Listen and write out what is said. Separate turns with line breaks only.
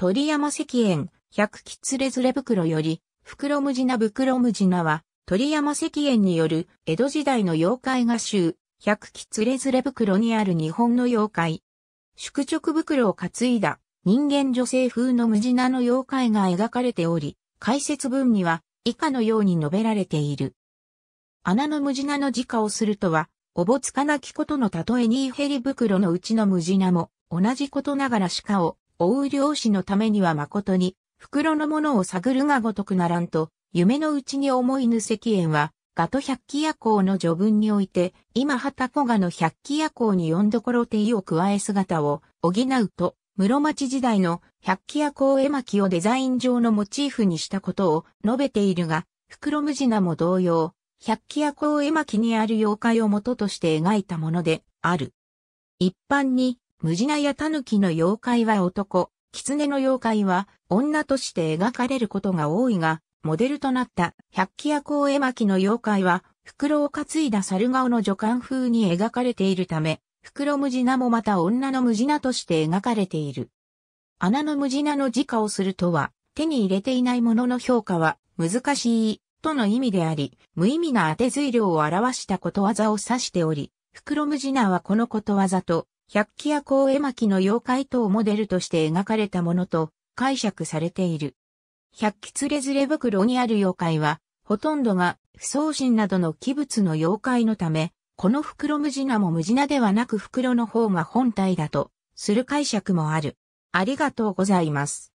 鳥山石燕、百吉連れ袋より、袋無ジな袋無ジなは、鳥山石燕による江戸時代の妖怪画集、百吉連れずれ袋にある日本の妖怪。宿直袋を担いだ人間女性風の無地なの妖怪が描かれており、解説文には以下のように述べられている。穴の無地なの自家をするとは、おぼつかなきことのたとえにイヘリ袋のうちの無地なも、同じことながら鹿を追う漁師のためには誠に、袋のものを探るがごとくならんと、夢のうちに思いぬ石燕は、ガト百鬼夜行の序文において、今旗子がの百鬼夜行に四どころ手意を加え姿を補うと、室町時代の百鬼夜行絵巻をデザイン上のモチーフにしたことを述べているが、袋無ジ名も同様、百鬼夜行絵巻にある妖怪を元として描いたものである。一般にムジナやタヌキの妖怪は男、狐の妖怪は女として描かれることが多いが、モデルとなった百鬼夜行絵巻の妖怪は、袋を担いだ猿顔の女官風に描かれているため、袋ムジナもまた女のムジナとして描かれている。穴のムジナの自家をするとは、手に入れていないものの評価は難しいとの意味であり、無意味な当て随量を表したことわざを指しており、袋ムジナはこのことわざと百鬼夜行絵巻の妖怪等モデルとして描かれたものと解釈されている。百鬼連れ連れ袋にある妖怪は、ほとんどが不送信などの器物の妖怪のため、この袋無地なも無地なではなく袋の方が本体だとする解釈もある。ありがとうございます。